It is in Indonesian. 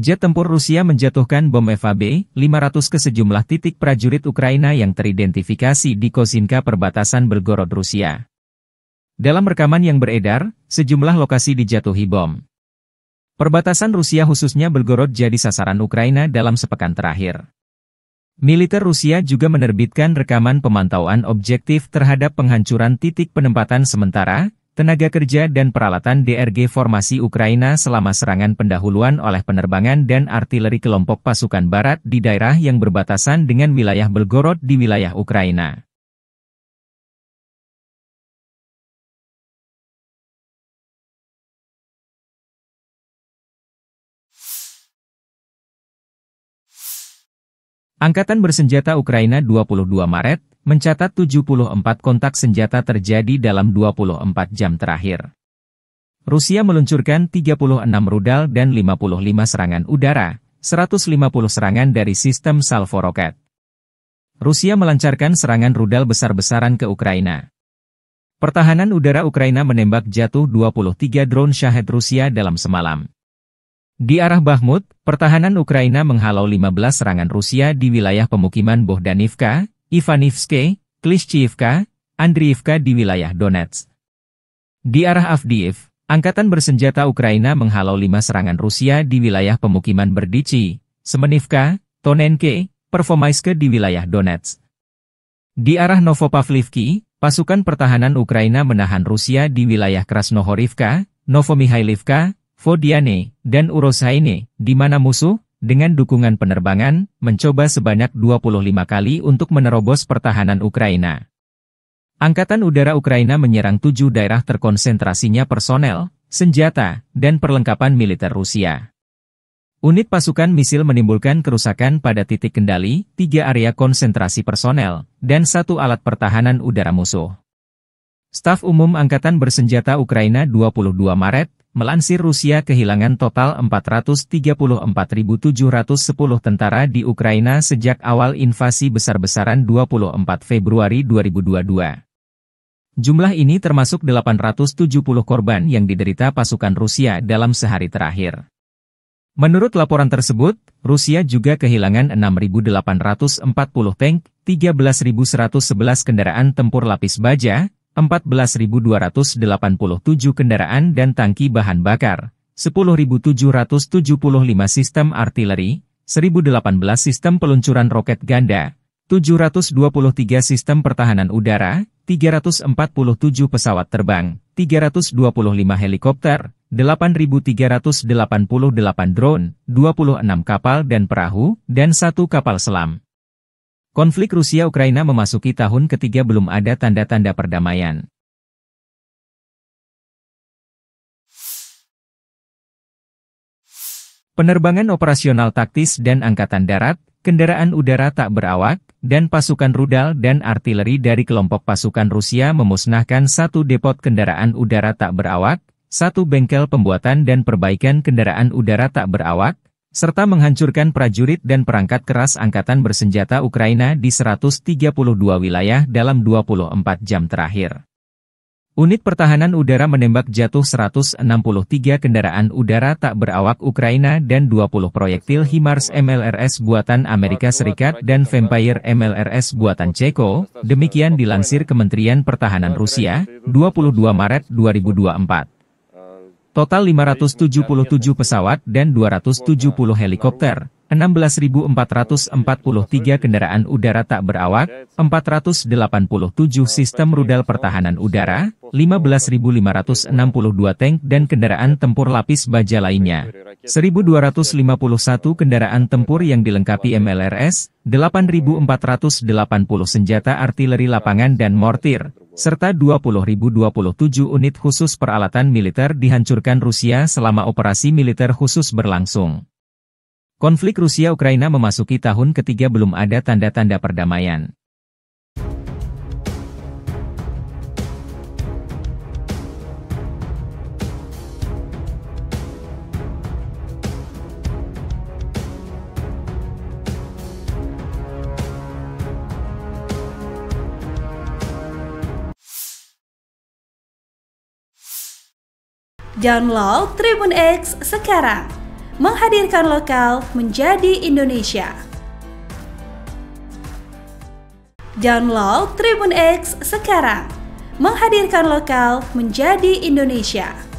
jet tempur Rusia menjatuhkan bom FAB-500 ke sejumlah titik prajurit Ukraina yang teridentifikasi di Kozinka perbatasan Belgorod Rusia. Dalam rekaman yang beredar, sejumlah lokasi dijatuhi bom. Perbatasan Rusia khususnya Belgorod jadi sasaran Ukraina dalam sepekan terakhir. Militer Rusia juga menerbitkan rekaman pemantauan objektif terhadap penghancuran titik penempatan sementara, tenaga kerja dan peralatan DRG formasi Ukraina selama serangan pendahuluan oleh penerbangan dan artileri kelompok pasukan barat di daerah yang berbatasan dengan wilayah Belgorod di wilayah Ukraina. Angkatan bersenjata Ukraina 22 Maret, mencatat 74 kontak senjata terjadi dalam 24 jam terakhir. Rusia meluncurkan 36 rudal dan 55 serangan udara, 150 serangan dari sistem salvo roket. Rusia melancarkan serangan rudal besar-besaran ke Ukraina. Pertahanan udara Ukraina menembak jatuh 23 drone Shahed Rusia dalam semalam. Di arah Bakhmut, pertahanan Ukraina menghalau 15 serangan Rusia di wilayah pemukiman Bohdanivka, Ivanivske, Klishchiivka, Andriivka di wilayah Donetsk. Di arah Avdiiv, Angkatan bersenjata Ukraina menghalau lima serangan Rusia di wilayah pemukiman Berdici, Semenivka, Tonenke, Performaiske di wilayah Donetsk. Di arah Novopavlivki, pasukan pertahanan Ukraina menahan Rusia di wilayah Krasnohorivka, Novomihailivka, Vodiane, dan Urosaine, di mana musuh, dengan dukungan penerbangan, mencoba sebanyak 25 kali untuk menerobos pertahanan Ukraina. Angkatan Udara Ukraina menyerang tujuh daerah terkonsentrasinya personel, senjata, dan perlengkapan militer Rusia. Unit pasukan misil menimbulkan kerusakan pada titik kendali, tiga area konsentrasi personel, dan satu alat pertahanan udara musuh. Staf Umum Angkatan Bersenjata Ukraina 22 Maret melansir Rusia kehilangan total 434.710 tentara di Ukraina sejak awal invasi besar-besaran 24 Februari 2022. Jumlah ini termasuk 870 korban yang diderita pasukan Rusia dalam sehari terakhir. Menurut laporan tersebut, Rusia juga kehilangan 6.840 tank, 13.111 kendaraan tempur lapis baja, 14.287 kendaraan dan tangki bahan bakar, 10.775 sistem artileri, 1.018 sistem peluncuran roket ganda, 723 sistem pertahanan udara, 347 pesawat terbang, 325 helikopter, 8.388 drone, 26 kapal dan perahu, dan satu kapal selam. Konflik Rusia-Ukraina memasuki tahun ketiga belum ada tanda-tanda perdamaian. Penerbangan operasional taktis dan angkatan darat, kendaraan udara tak berawak, dan pasukan rudal dan artileri dari kelompok pasukan Rusia memusnahkan satu depot kendaraan udara tak berawak, satu bengkel pembuatan dan perbaikan kendaraan udara tak berawak, serta menghancurkan prajurit dan perangkat keras angkatan bersenjata Ukraina di 132 wilayah dalam 24 jam terakhir. Unit pertahanan udara menembak jatuh 163 kendaraan udara tak berawak Ukraina dan 20 proyektil HIMARS MLRS buatan Amerika Serikat dan Vampire MLRS buatan Ceko, demikian dilansir Kementerian Pertahanan Rusia, 22 Maret 2024 total 577 pesawat dan 270 helikopter. 16.443 kendaraan udara tak berawak, 487 sistem rudal pertahanan udara, 15.562 tank dan kendaraan tempur lapis baja lainnya. 1.251 kendaraan tempur yang dilengkapi MLRS, 8.480 senjata artileri lapangan dan mortir, serta 20.027 unit khusus peralatan militer dihancurkan Rusia selama operasi militer khusus berlangsung. Konflik Rusia-Ukraina memasuki tahun ketiga belum ada tanda-tanda perdamaian. Download Tribun X sekarang menghadirkan lokal menjadi Indonesia. Download Tribun X sekarang, menghadirkan lokal menjadi Indonesia.